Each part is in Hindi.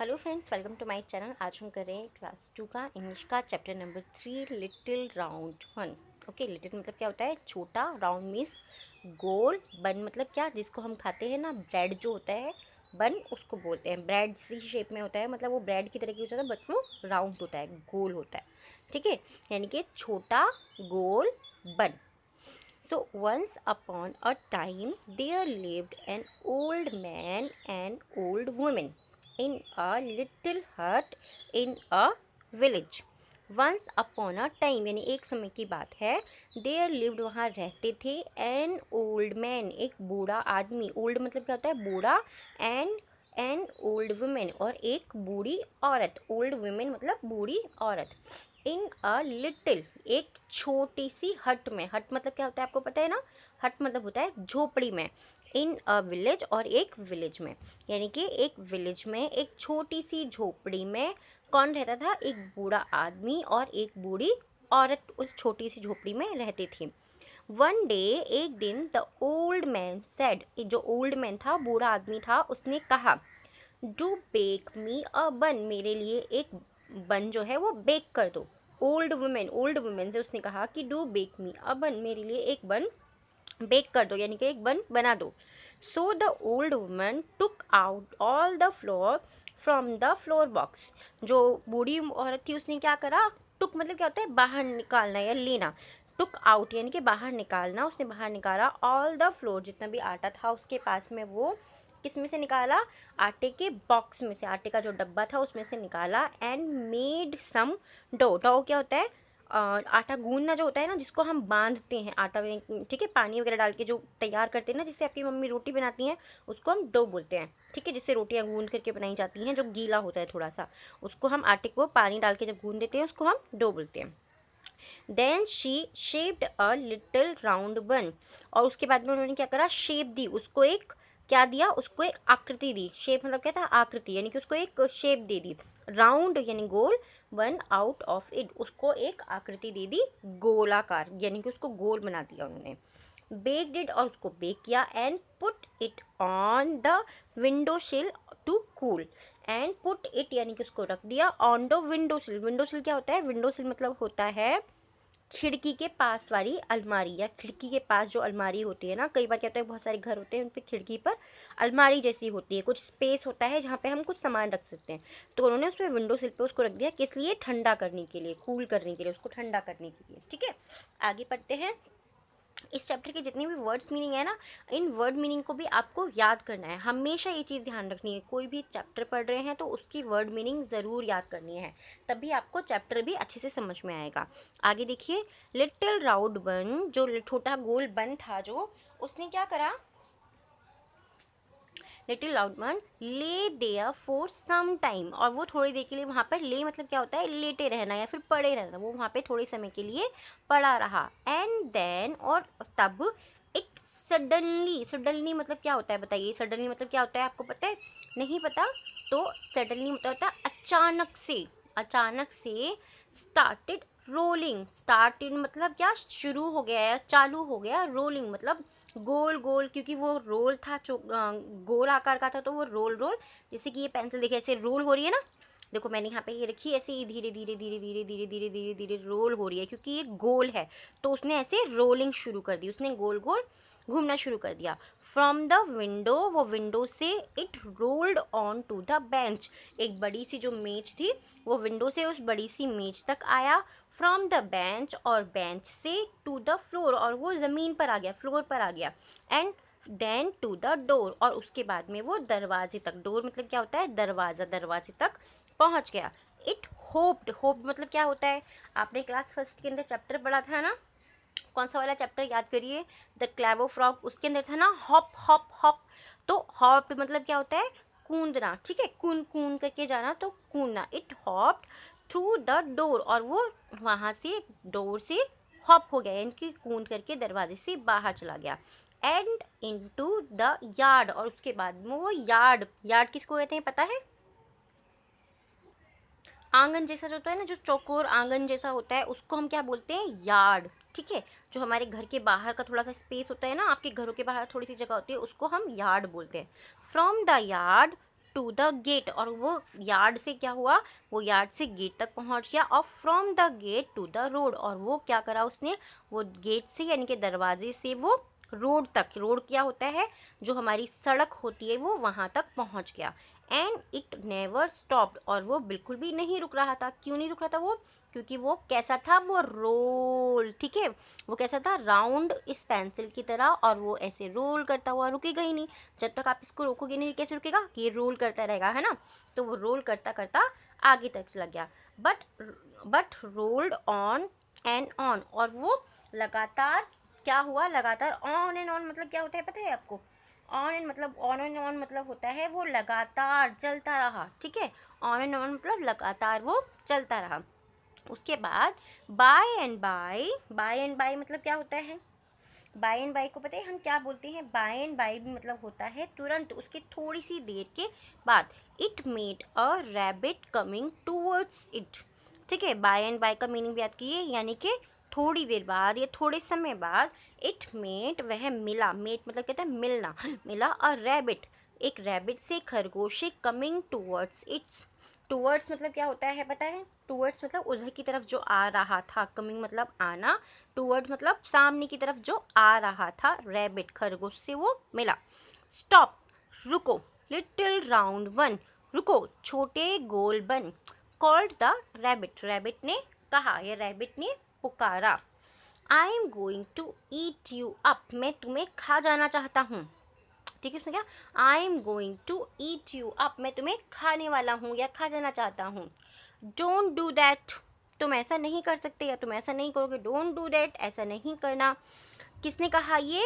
Hello friends welcome to my channel आज हम कर रहे हैं क्लास टू का इंग्लिश का chapter number three little round bun okay little मतलब क्या होता है छोटा राउंड मीन्स गोल बन मतलब क्या जिसको हम खाते हैं ना ब्रेड जो होता है बन उसको बोलते हैं ब्रेड सी शेप में होता है मतलब वो ब्रेड की तरह की होता है बट वो राउंड होता है गोल होता है ठीक है यानी कि छोटा गोल bun so once upon a time there lived an old man and old woman in a little hut in a village. Once upon a time यानी एक समय की बात है देयर लिव्ड वहाँ रहते थे एन ओल्ड मैन एक बूढ़ा आदमी ओल्ड मतलब क्या होता है बूढ़ा एंड एन ओल्ड वुमेन और एक बूढ़ी औरत ओल्ड वुमेन मतलब बूढ़ी औरत इन अ लिटिल एक छोटी सी हट में हट मतलब क्या होता है आपको पता है ना हट मतलब होता है झोपड़ी में इन अ विलेज और एक विलेज में यानी कि एक विलेज में एक छोटी सी झोपड़ी में कौन रहता था एक बूढ़ा आदमी और एक बूढ़ी औरत उस छोटी सी झोपड़ी में रहती थी वन डे एक दिन द ओल्ड मैन सेड जो ओल्ड मैन था बूढ़ा आदमी था उसने कहा डू बेक मी अ बन मेरे लिए एक बन जो है वो बेक कर दो ओल्ड वुमेन ओल्ड वुमेन से उसने कहा कि डू बेक मी अब बन मेरे लिए एक बन बेक कर दो यानी कि एक बन बना दो so the old woman took out all the flour from the flour box जो बूढ़ी औरत थी उसने क्या करा टुक मतलब क्या होता है बाहर निकालना या लेना टुक आउट यानी कि बाहर निकालना उसने बाहर निकाला ऑल द फ्लोर जितना भी आटा था उसके पास में वो किस में से निकाला आटे के बॉक्स में से आटे का जो डब्बा था उसमें से निकाला and made some dough dough क्या होता है आटा गूंदना जो होता है ना जिसको हम बांधते हैं आटा में ठीक है पानी वगैरह डाल के जो तैयार करते हैं ना जिससे आपकी मम्मी रोटी बनाती हैं उसको हम डो बोलते हैं ठीक है जिससे रोटियाँ गूंद करके बनाई जाती हैं जो गीला होता है थोड़ा सा उसको हम आटे को पानी डाल के जब गूंद देते हैं उसको हम डो बोलते हैं then she shaped a little round bun और उसके बाद में उन्होंने क्या करा शेप दी उसको एक क्या दिया उसको एक आकृति दी शेप मतलब क्या था आकृति यानी कि उसको एक शेप दे दी राउंड यानी गोल वन आउट ऑफ इट उसको एक आकृति दे दी गोलाकार यानी कि उसको गोल बना दिया उन्होंने बेक डिड और उसको बेक किया and put it on the window sill to cool and put it यानी कि उसको रख दिया on the window sill window sill क्या होता है विंडो सिल मतलब होता है खिड़की के पास वाली अलमारी या खिड़की के पास जो अलमारी होती है ना कई बार क्या होता है बहुत सारे घर होते हैं उन पर खिड़की पर अलमारी जैसी होती है कुछ स्पेस होता है जहाँ पे हम कुछ सामान रख सकते हैं तो उन्होंने उसमें विंडो सिल पे उसको रख दिया किस लिए ठंडा करने के लिए कूल करने के लिए उसको ठंडा करने के लिए ठीक है आगे पढ़ते हैं इस चैप्टर के जितने भी वर्ड्स मीनिंग है ना इन वर्ड मीनिंग को भी आपको याद करना है हमेशा ये चीज़ ध्यान रखनी है कोई भी चैप्टर पढ़ रहे हैं तो उसकी वर्ड मीनिंग ज़रूर याद करनी है तभी आपको चैप्टर भी अच्छे से समझ में आएगा आगे देखिए लिटिल राउड बन जो छोटा गोल बन था जो उसने क्या करा little लाउडमन lay their for some time और वो थोड़ी देर के लिए वहाँ पर ले मतलब क्या होता है लेटे रहना या फिर पड़े रहना वो वहाँ पे थोड़े समय के लिए पड़ा रहा एंड देन और तब एक सडनली सडनली मतलब क्या होता है बताइए सडनली मतलब क्या होता है आपको पता है नहीं पता तो सडनली मतलब होता है अचानक से अचानक से स्टार्टेड रोलिंग स्टार्ट मतलब क्या शुरू हो गया है चालू हो गया रोलिंग मतलब गोल गोल क्योंकि वो रोल था चो गोल आकार का था तो वो रोल रोल जैसे कि ये पेंसिल देखिए ऐसे रोल हो रही है ना देखो मैंने यहाँ पे ये रखी ऐसे ही धीरे धीरे धीरे धीरे धीरे धीरे धीरे धीरे रोल हो रही है क्योंकि ये गोल है तो उसने ऐसे रोलिंग शुरू कर दी उसने गोल गोल घूमना शुरू कर दिया फ्रॉम द विंडो वो विंडो से it rolled on to the bench एक बड़ी सी जो मेज थी वो विंडो से उस बड़ी सी मेज तक आया फ्रॉम द बेंच और बेंच से टू द फ्लोर और वो ज़मीन पर आ गया फ्लोर पर आ गया and then to the door और उसके बाद में वो दरवाजे तक डोर मतलब क्या होता है दरवाज़ा दरवाजे तक पहुंच गया इट होप्ड होप्ड मतलब क्या होता है आपने क्लास फर्स्ट के अंदर चैप्टर पढ़ा था ना कौन सा वाला चैप्टर याद करिए द क्लैबो फ्रॉग उसके अंदर था ना हॉप हॉप हॉप तो हॉप मतलब क्या होता है कूदना ठीक है कून कून करके जाना तो कूदना it hopped through the door और वो वहाँ से डोर से हॉप हो गया यानी कि कूद करके दरवाजे से बाहर चला गया and into the yard और उसके बाद में वो यार्ड यार्ड किसको कहते हैं पता है आंगन जैसा जो होता है ना जो चौकोर आंगन जैसा होता है उसको हम क्या बोलते हैं यार्ड ठीक है जो हमारे घर के बाहर का थोड़ा सा स्पेस होता है ना आपके घरों के बाहर थोड़ी सी जगह होती है उसको हम यार्ड बोलते हैं from the yard to the gate और वो यार्ड से क्या हुआ वो यार्ड से गेट तक पहुंच गया और from the gate to the road और वो क्या करा उसने वो गेट से यानी कि दरवाजे से वो रोड तक रोड क्या होता है जो हमारी सड़क होती है वो वहाँ तक पहुँच गया एंड इट नेवर स्टॉप्ड और वो बिल्कुल भी नहीं रुक रहा था क्यों नहीं रुक रहा था वो क्योंकि वो कैसा था वो रोल ठीक है वो कैसा था राउंड इस पेंसिल की तरह और वो ऐसे रोल करता हुआ रुकेगा ही नहीं जब तक आप इसको रोकोगे नहीं कैसे रुकेगा कि ये रोल करता रहेगा है ना तो वो रोल करता करता आगे तक चला गया but but rolled on and on और वो लगातार क्या हुआ लगातार ऑन एंड ऑन मतलब क्या होता है पता है आपको ऑन एंड मतलब ऑन एंड ऑन मतलब होता है वो लगातार चलता रहा ठीक है ऑन एंड ऑन मतलब लगातार वो चलता रहा उसके बाद by and by by and by मतलब क्या होता है बाय एंड बाय को पता है हम क्या बोलते हैं बाय एंड बाय भी मतलब होता है तुरंत उसके थोड़ी सी देर के बाद it met a rabbit coming towards it ठीक है बाय एंड बाय का मीनिंग याद कीजिए यानी कि थोड़ी देर बाद या थोड़े समय बाद इट मेट वह मिला मेट मतलब कहते हैं मिलना मिला और रैबिट एक रैबिट से खरगोश से कमिंग टूवर्ड्स इट्स टूवर्ड्स मतलब क्या होता है पता है टूवर्ड्स मतलब उधर की तरफ जो आ रहा था कमिंग मतलब आना टूवर्ड मतलब सामने की तरफ जो आ रहा था रैबिट खरगोश से वो मिला स्टॉप रुको लिटिल राउंड वन रुको छोटे गोल बन कॉल्ड द रैबिट रैबिट ने कहा या रैबिट ने पुकारा I am going to eat you up मैं तुम्हें खा जाना चाहता हूँ ठीक है उसने क्या I am going to eat you up मैं तुम्हें खाने वाला हूँ या खा जाना चाहता हूँ डोंट डू दैट तुम ऐसा नहीं कर सकते या तुम ऐसा नहीं करोगे डोंट डू दैट ऐसा नहीं करना किसने कहा ये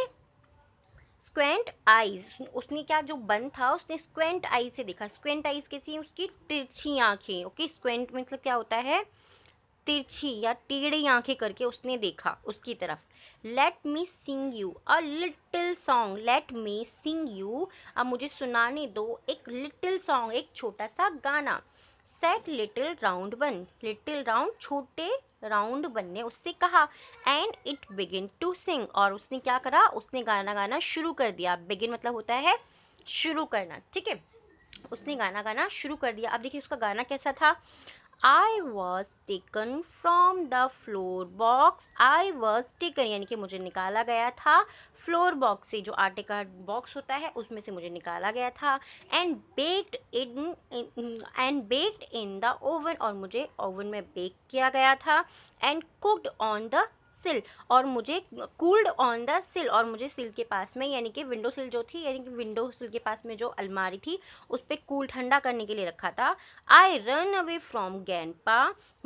स्क्वेंट आइज उसने क्या जो बंद था उसने स्क्वेंट आइज से देखा स्क्वेंट आइज कैसी है उसकी तिरछी आँखें ओके स्क्वेंट मतलब क्या होता है तिरछी या टेढ़ी आंखें करके उसने देखा उसकी तरफ let me sing you a little song let me sing you अब मुझे सुनाने दो एक लिटिल सॉन्ग एक छोटा सा गाना said little round bun little round छोटे राउंड बन ने उससे कहा and it begin to sing और उसने क्या करा उसने गाना गाना शुरू कर दिया बिगिन मतलब होता है शुरू करना ठीक है उसने गाना गाना शुरू कर दिया अब देखिए उसका गाना कैसा था I was taken from the flour box I was taken यानी कि मुझे निकाला गया था फ्लोर बॉक्स से जो आटे का बॉक्स होता है उसमें से मुझे निकाला गया था and baked in and baked in the oven और मुझे ओवन में बेक किया गया था एंड कुकड ऑन द सिल और मुझे कूल्ड ऑन द सिल और मुझे सिल के पास में यानी कि विंडो सिल जो थी यानी कि विंडो सिल के पास में जो अलमारी थी उस पर कूल ठंडा करने के लिए रखा था I run away from grandpa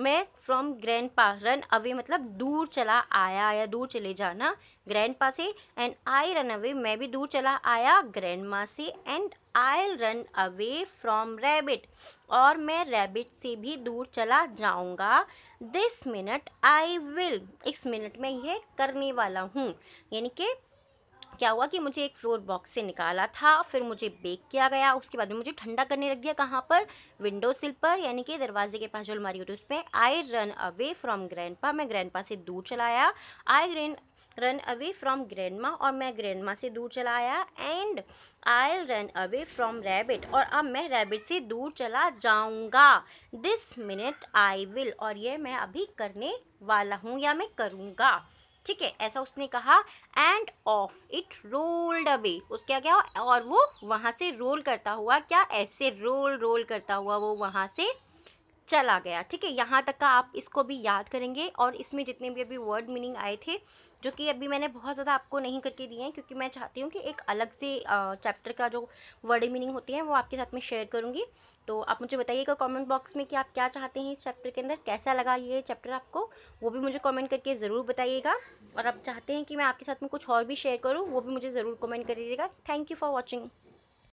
मैं from grandpa run away मतलब दूर चला आया या दूर चले जाना ग्रैंड पा से एंड आई रन अवे मैं भी दूर चला आया ग्रैंड माँ से and I run away from rabbit और मैं रैबिट से भी दूर चला जाऊँगा दिस मिनट आई विल इस मिनट में यह करने वाला हूँ यानी कि क्या हुआ कि मुझे एक फ्लोर बॉक्स से निकाला था फिर मुझे बेक किया गया उसके बाद में मुझे ठंडा करने लग गया कहाँ पर विंडो सिल पर यानी कि दरवाजे के पास जो अलमारी होती है उस पर आई रन अवे फ्रॉम पा मैं पा से दूर चलाया I run run away from grandma और मैं ग्रैंड माँ से दूर चला आया and I run away from rabbit और अब मैं रैबिट से दूर चला जाऊँगा दिस मिनट आई विल और ये मैं अभी करने वाला हूँ या मैं करूँगा ठीक है ऐसा उसने कहा and off it rolled away उसके क्या हुआ और वो वहाँ से रोल करता हुआ क्या ऐसे रोल रोल करता हुआ वो वहाँ से चला गया ठीक है यहाँ तक का आप इसको भी याद करेंगे और इसमें जितने भी अभी वर्ड मीनिंग आए थे जो कि अभी मैंने बहुत ज़्यादा आपको नहीं करके दिए हैं क्योंकि मैं चाहती हूँ कि एक अलग से चैप्टर का जो वर्ड मीनिंग होती है वो आपके साथ में शेयर करूँगी तो आप मुझे बताइएगा कमेंट बॉक्स में कि आप क्या चाहते हैं इस चैप्टर के अंदर कैसा लगा ये चैप्टर आपको वो भी मुझे कॉमेंट करके ज़रूर बताइएगा और आप चाहते हैं कि मैं आपके साथ में कुछ और भी शेयर करूँ वो भी मुझे ज़रूर कॉमेंट करिएगा थैंक यू फॉर वॉचिंग